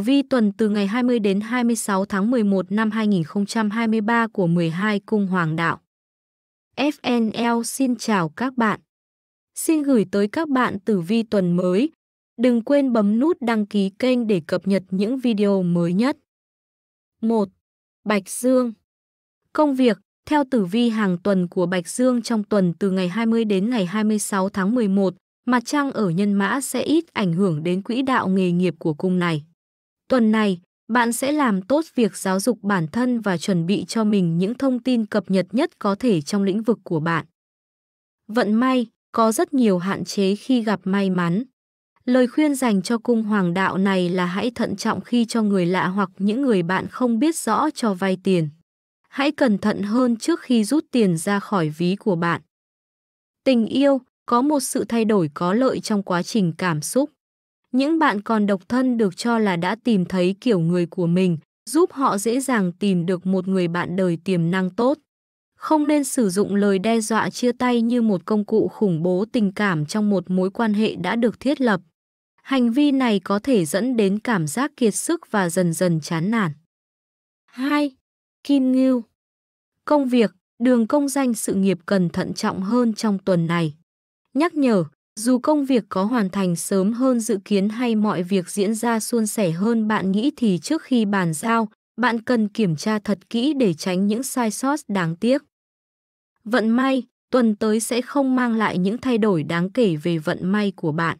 tử vi tuần từ ngày 20 đến 26 tháng 11 năm 2023 của 12 cung hoàng đạo. FNL xin chào các bạn. Xin gửi tới các bạn tử vi tuần mới. Đừng quên bấm nút đăng ký kênh để cập nhật những video mới nhất. 1. Bạch Dương Công việc Theo tử vi hàng tuần của Bạch Dương trong tuần từ ngày 20 đến ngày 26 tháng 11, mặt trăng ở nhân mã sẽ ít ảnh hưởng đến quỹ đạo nghề nghiệp của cung này. Tuần này, bạn sẽ làm tốt việc giáo dục bản thân và chuẩn bị cho mình những thông tin cập nhật nhất có thể trong lĩnh vực của bạn. Vận may có rất nhiều hạn chế khi gặp may mắn. Lời khuyên dành cho cung hoàng đạo này là hãy thận trọng khi cho người lạ hoặc những người bạn không biết rõ cho vay tiền. Hãy cẩn thận hơn trước khi rút tiền ra khỏi ví của bạn. Tình yêu có một sự thay đổi có lợi trong quá trình cảm xúc. Những bạn còn độc thân được cho là đã tìm thấy kiểu người của mình, giúp họ dễ dàng tìm được một người bạn đời tiềm năng tốt. Không nên sử dụng lời đe dọa chia tay như một công cụ khủng bố tình cảm trong một mối quan hệ đã được thiết lập. Hành vi này có thể dẫn đến cảm giác kiệt sức và dần dần chán nản. 2. Kim Ngưu Công việc, đường công danh sự nghiệp cần thận trọng hơn trong tuần này. Nhắc nhở, dù công việc có hoàn thành sớm hơn dự kiến hay mọi việc diễn ra suôn sẻ hơn bạn nghĩ thì trước khi bàn giao, bạn cần kiểm tra thật kỹ để tránh những sai sót đáng tiếc. Vận may, tuần tới sẽ không mang lại những thay đổi đáng kể về vận may của bạn.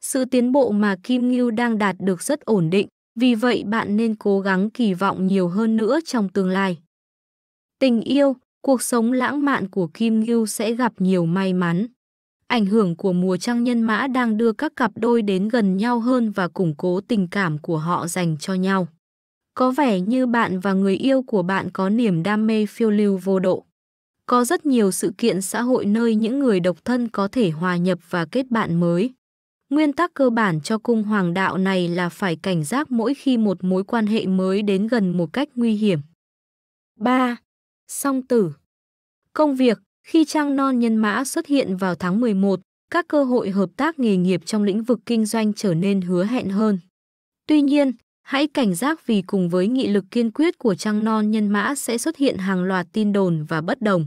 Sự tiến bộ mà Kim Ngưu đang đạt được rất ổn định, vì vậy bạn nên cố gắng kỳ vọng nhiều hơn nữa trong tương lai. Tình yêu, cuộc sống lãng mạn của Kim Ngưu sẽ gặp nhiều may mắn. Ảnh hưởng của mùa trăng nhân mã đang đưa các cặp đôi đến gần nhau hơn và củng cố tình cảm của họ dành cho nhau. Có vẻ như bạn và người yêu của bạn có niềm đam mê phiêu lưu vô độ. Có rất nhiều sự kiện xã hội nơi những người độc thân có thể hòa nhập và kết bạn mới. Nguyên tắc cơ bản cho cung hoàng đạo này là phải cảnh giác mỗi khi một mối quan hệ mới đến gần một cách nguy hiểm. 3. Song tử Công việc khi Trang Non Nhân Mã xuất hiện vào tháng 11, các cơ hội hợp tác nghề nghiệp trong lĩnh vực kinh doanh trở nên hứa hẹn hơn. Tuy nhiên, hãy cảnh giác vì cùng với nghị lực kiên quyết của Trang Non Nhân Mã sẽ xuất hiện hàng loạt tin đồn và bất đồng.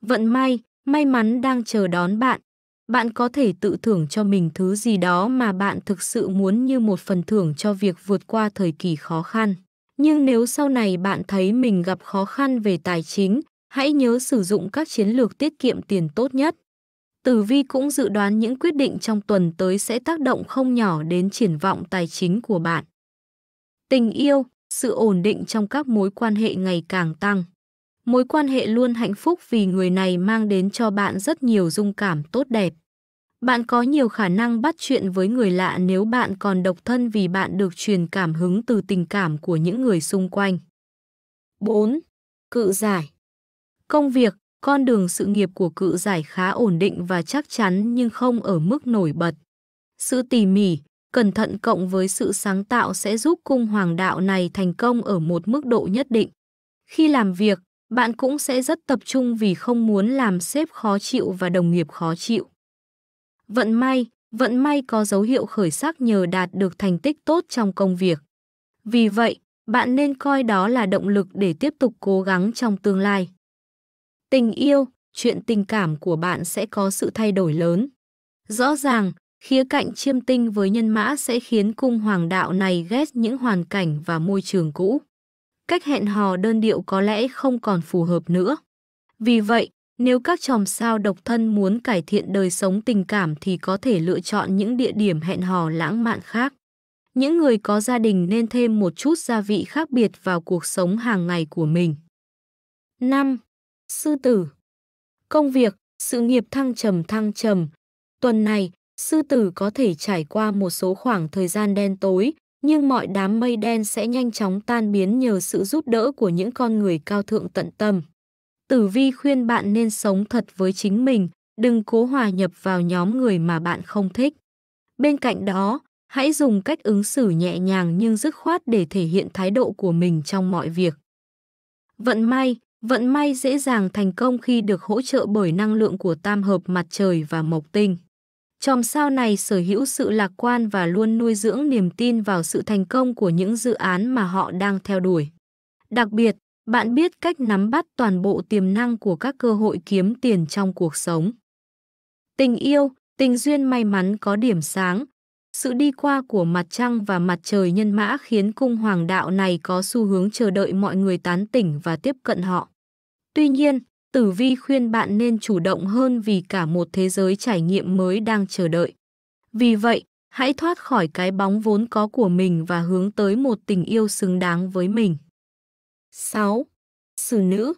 Vận may, may mắn đang chờ đón bạn. Bạn có thể tự thưởng cho mình thứ gì đó mà bạn thực sự muốn như một phần thưởng cho việc vượt qua thời kỳ khó khăn. Nhưng nếu sau này bạn thấy mình gặp khó khăn về tài chính, hãy nhớ sử dụng các chiến lược tiết kiệm tiền tốt nhất. Tử Vi cũng dự đoán những quyết định trong tuần tới sẽ tác động không nhỏ đến triển vọng tài chính của bạn. Tình yêu, sự ổn định trong các mối quan hệ ngày càng tăng. Mối quan hệ luôn hạnh phúc vì người này mang đến cho bạn rất nhiều dung cảm tốt đẹp. Bạn có nhiều khả năng bắt chuyện với người lạ nếu bạn còn độc thân vì bạn được truyền cảm hứng từ tình cảm của những người xung quanh. 4. Cự giải Công việc, con đường sự nghiệp của cự giải khá ổn định và chắc chắn nhưng không ở mức nổi bật. Sự tỉ mỉ, cẩn thận cộng với sự sáng tạo sẽ giúp cung hoàng đạo này thành công ở một mức độ nhất định. Khi làm việc, bạn cũng sẽ rất tập trung vì không muốn làm sếp khó chịu và đồng nghiệp khó chịu. Vận may, vận may có dấu hiệu khởi sắc nhờ đạt được thành tích tốt trong công việc. Vì vậy, bạn nên coi đó là động lực để tiếp tục cố gắng trong tương lai. Tình yêu, chuyện tình cảm của bạn sẽ có sự thay đổi lớn. Rõ ràng, khía cạnh chiêm tinh với nhân mã sẽ khiến cung hoàng đạo này ghét những hoàn cảnh và môi trường cũ. Cách hẹn hò đơn điệu có lẽ không còn phù hợp nữa. Vì vậy, nếu các chòm sao độc thân muốn cải thiện đời sống tình cảm thì có thể lựa chọn những địa điểm hẹn hò lãng mạn khác. Những người có gia đình nên thêm một chút gia vị khác biệt vào cuộc sống hàng ngày của mình. 5. Sư tử Công việc, sự nghiệp thăng trầm thăng trầm. Tuần này, sư tử có thể trải qua một số khoảng thời gian đen tối, nhưng mọi đám mây đen sẽ nhanh chóng tan biến nhờ sự giúp đỡ của những con người cao thượng tận tâm. Tử vi khuyên bạn nên sống thật với chính mình, đừng cố hòa nhập vào nhóm người mà bạn không thích. Bên cạnh đó, hãy dùng cách ứng xử nhẹ nhàng nhưng dứt khoát để thể hiện thái độ của mình trong mọi việc. Vận may, Vận may dễ dàng thành công khi được hỗ trợ bởi năng lượng của tam hợp mặt trời và mộc tinh. Chòm sao này sở hữu sự lạc quan và luôn nuôi dưỡng niềm tin vào sự thành công của những dự án mà họ đang theo đuổi. Đặc biệt, bạn biết cách nắm bắt toàn bộ tiềm năng của các cơ hội kiếm tiền trong cuộc sống. Tình yêu, tình duyên may mắn có điểm sáng, sự đi qua của mặt trăng và mặt trời nhân mã khiến cung hoàng đạo này có xu hướng chờ đợi mọi người tán tỉnh và tiếp cận họ. Tuy nhiên, Tử Vi khuyên bạn nên chủ động hơn vì cả một thế giới trải nghiệm mới đang chờ đợi. Vì vậy, hãy thoát khỏi cái bóng vốn có của mình và hướng tới một tình yêu xứng đáng với mình. 6. Sử nữ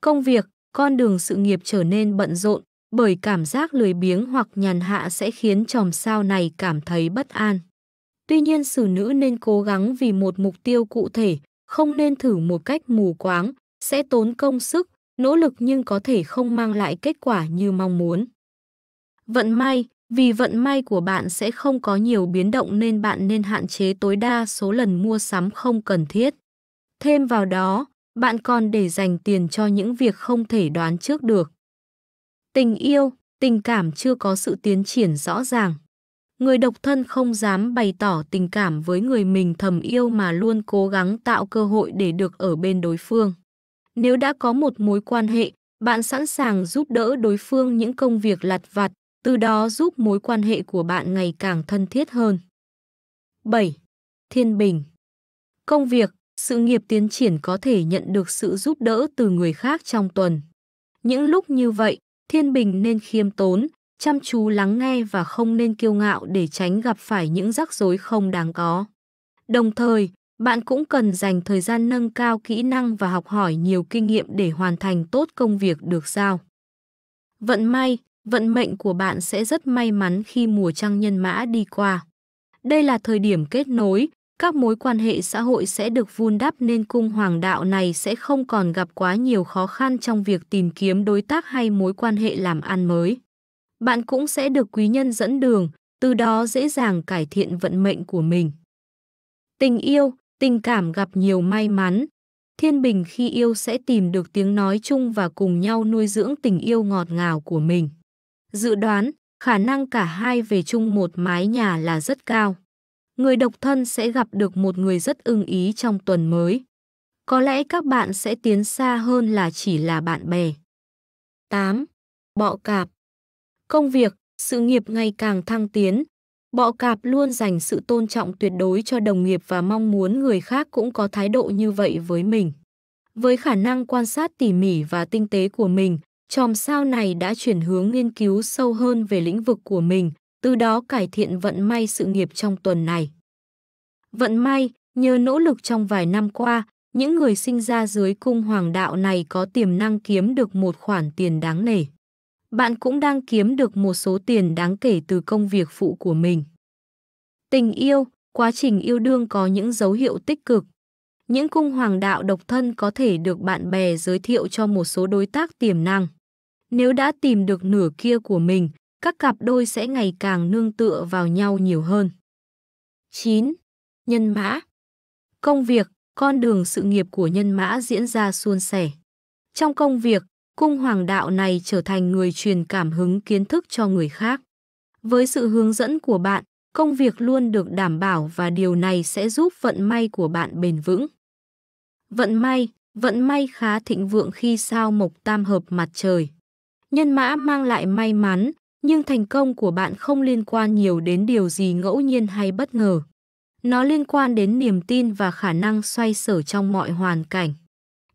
Công việc, con đường sự nghiệp trở nên bận rộn, bởi cảm giác lười biếng hoặc nhàn hạ sẽ khiến chòm sao này cảm thấy bất an. Tuy nhiên xử nữ nên cố gắng vì một mục tiêu cụ thể, không nên thử một cách mù quáng, sẽ tốn công sức, nỗ lực nhưng có thể không mang lại kết quả như mong muốn. Vận may, vì vận may của bạn sẽ không có nhiều biến động nên bạn nên hạn chế tối đa số lần mua sắm không cần thiết. Thêm vào đó, bạn còn để dành tiền cho những việc không thể đoán trước được. Tình yêu, tình cảm chưa có sự tiến triển rõ ràng. Người độc thân không dám bày tỏ tình cảm với người mình thầm yêu mà luôn cố gắng tạo cơ hội để được ở bên đối phương. Nếu đã có một mối quan hệ, bạn sẵn sàng giúp đỡ đối phương những công việc lặt vặt, từ đó giúp mối quan hệ của bạn ngày càng thân thiết hơn. 7. Thiên bình Công việc, sự nghiệp tiến triển có thể nhận được sự giúp đỡ từ người khác trong tuần. Những lúc như vậy, Thiên Bình nên khiêm tốn, chăm chú lắng nghe và không nên kiêu ngạo để tránh gặp phải những rắc rối không đáng có. Đồng thời, bạn cũng cần dành thời gian nâng cao kỹ năng và học hỏi nhiều kinh nghiệm để hoàn thành tốt công việc được giao. Vận may, vận mệnh của bạn sẽ rất may mắn khi mùa trăng nhân mã đi qua. Đây là thời điểm kết nối, các mối quan hệ xã hội sẽ được vun đắp nên cung hoàng đạo này sẽ không còn gặp quá nhiều khó khăn trong việc tìm kiếm đối tác hay mối quan hệ làm ăn mới. Bạn cũng sẽ được quý nhân dẫn đường, từ đó dễ dàng cải thiện vận mệnh của mình. Tình yêu, tình cảm gặp nhiều may mắn. Thiên bình khi yêu sẽ tìm được tiếng nói chung và cùng nhau nuôi dưỡng tình yêu ngọt ngào của mình. Dự đoán, khả năng cả hai về chung một mái nhà là rất cao người độc thân sẽ gặp được một người rất ưng ý trong tuần mới. Có lẽ các bạn sẽ tiến xa hơn là chỉ là bạn bè. 8. Bọ cạp Công việc, sự nghiệp ngày càng thăng tiến. Bọ cạp luôn dành sự tôn trọng tuyệt đối cho đồng nghiệp và mong muốn người khác cũng có thái độ như vậy với mình. Với khả năng quan sát tỉ mỉ và tinh tế của mình, chòm sao này đã chuyển hướng nghiên cứu sâu hơn về lĩnh vực của mình, từ đó cải thiện vận may sự nghiệp trong tuần này. Vận may, nhờ nỗ lực trong vài năm qua, những người sinh ra dưới cung hoàng đạo này có tiềm năng kiếm được một khoản tiền đáng nể. Bạn cũng đang kiếm được một số tiền đáng kể từ công việc phụ của mình. Tình yêu, quá trình yêu đương có những dấu hiệu tích cực. Những cung hoàng đạo độc thân có thể được bạn bè giới thiệu cho một số đối tác tiềm năng. Nếu đã tìm được nửa kia của mình, các cặp đôi sẽ ngày càng nương tựa vào nhau nhiều hơn. 9. Nhân mã Công việc, con đường sự nghiệp của nhân mã diễn ra suôn sẻ. Trong công việc, cung hoàng đạo này trở thành người truyền cảm hứng kiến thức cho người khác. Với sự hướng dẫn của bạn, công việc luôn được đảm bảo và điều này sẽ giúp vận may của bạn bền vững. Vận may, vận may khá thịnh vượng khi sao mộc tam hợp mặt trời. Nhân mã mang lại may mắn, nhưng thành công của bạn không liên quan nhiều đến điều gì ngẫu nhiên hay bất ngờ. Nó liên quan đến niềm tin và khả năng xoay sở trong mọi hoàn cảnh.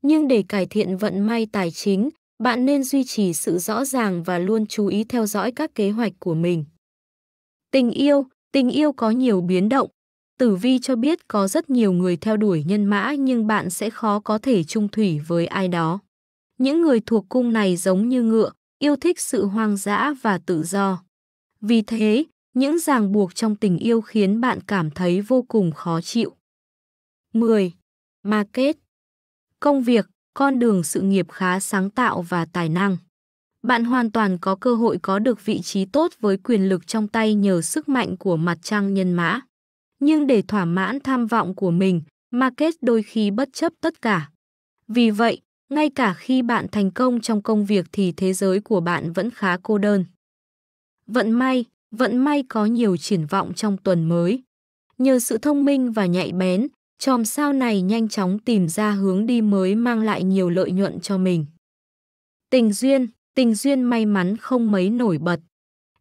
Nhưng để cải thiện vận may tài chính, bạn nên duy trì sự rõ ràng và luôn chú ý theo dõi các kế hoạch của mình. Tình yêu, tình yêu có nhiều biến động. Tử vi cho biết có rất nhiều người theo đuổi nhân mã nhưng bạn sẽ khó có thể chung thủy với ai đó. Những người thuộc cung này giống như ngựa, yêu thích sự hoang dã và tự do. Vì thế, những ràng buộc trong tình yêu khiến bạn cảm thấy vô cùng khó chịu. 10. Market Công việc, con đường sự nghiệp khá sáng tạo và tài năng. Bạn hoàn toàn có cơ hội có được vị trí tốt với quyền lực trong tay nhờ sức mạnh của mặt trăng nhân mã. Nhưng để thỏa mãn tham vọng của mình, Market đôi khi bất chấp tất cả. Vì vậy, ngay cả khi bạn thành công trong công việc thì thế giới của bạn vẫn khá cô đơn. Vận may, vận may có nhiều triển vọng trong tuần mới. Nhờ sự thông minh và nhạy bén, chòm sao này nhanh chóng tìm ra hướng đi mới mang lại nhiều lợi nhuận cho mình. Tình duyên, tình duyên may mắn không mấy nổi bật.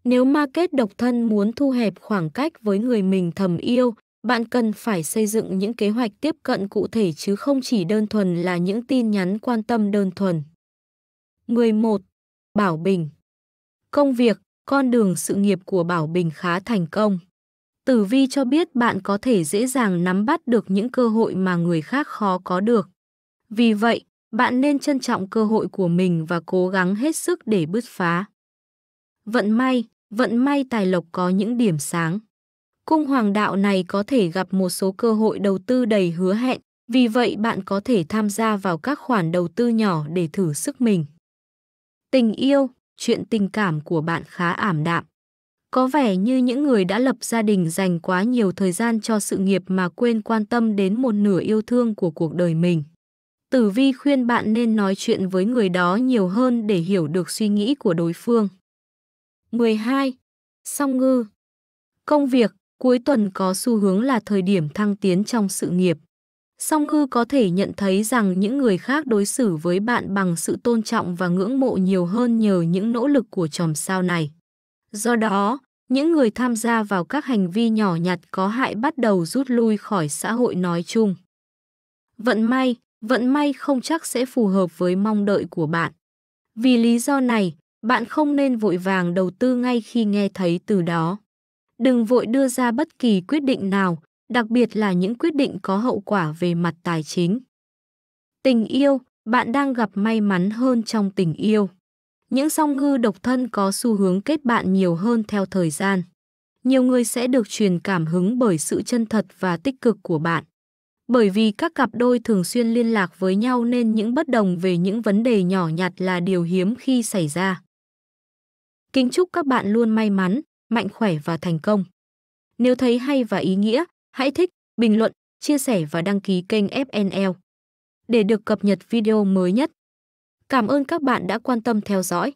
Nếu ma kết độc thân muốn thu hẹp khoảng cách với người mình thầm yêu bạn cần phải xây dựng những kế hoạch tiếp cận cụ thể chứ không chỉ đơn thuần là những tin nhắn quan tâm đơn thuần. 11. Bảo Bình Công việc, con đường sự nghiệp của Bảo Bình khá thành công. Tử Vi cho biết bạn có thể dễ dàng nắm bắt được những cơ hội mà người khác khó có được. Vì vậy, bạn nên trân trọng cơ hội của mình và cố gắng hết sức để bứt phá. Vận may, vận may tài lộc có những điểm sáng. Cung hoàng đạo này có thể gặp một số cơ hội đầu tư đầy hứa hẹn, vì vậy bạn có thể tham gia vào các khoản đầu tư nhỏ để thử sức mình. Tình yêu, chuyện tình cảm của bạn khá ảm đạm. Có vẻ như những người đã lập gia đình dành quá nhiều thời gian cho sự nghiệp mà quên quan tâm đến một nửa yêu thương của cuộc đời mình. Tử vi khuyên bạn nên nói chuyện với người đó nhiều hơn để hiểu được suy nghĩ của đối phương. 12. Song ngư Công việc Cuối tuần có xu hướng là thời điểm thăng tiến trong sự nghiệp. Song Hư có thể nhận thấy rằng những người khác đối xử với bạn bằng sự tôn trọng và ngưỡng mộ nhiều hơn nhờ những nỗ lực của chòm sao này. Do đó, những người tham gia vào các hành vi nhỏ nhặt có hại bắt đầu rút lui khỏi xã hội nói chung. Vận may, vận may không chắc sẽ phù hợp với mong đợi của bạn. Vì lý do này, bạn không nên vội vàng đầu tư ngay khi nghe thấy từ đó. Đừng vội đưa ra bất kỳ quyết định nào, đặc biệt là những quyết định có hậu quả về mặt tài chính. Tình yêu, bạn đang gặp may mắn hơn trong tình yêu. Những song ngư độc thân có xu hướng kết bạn nhiều hơn theo thời gian. Nhiều người sẽ được truyền cảm hứng bởi sự chân thật và tích cực của bạn. Bởi vì các cặp đôi thường xuyên liên lạc với nhau nên những bất đồng về những vấn đề nhỏ nhặt là điều hiếm khi xảy ra. Kính chúc các bạn luôn may mắn, mạnh khỏe và thành công. Nếu thấy hay và ý nghĩa, hãy thích, bình luận, chia sẻ và đăng ký kênh FNL để được cập nhật video mới nhất. Cảm ơn các bạn đã quan tâm theo dõi.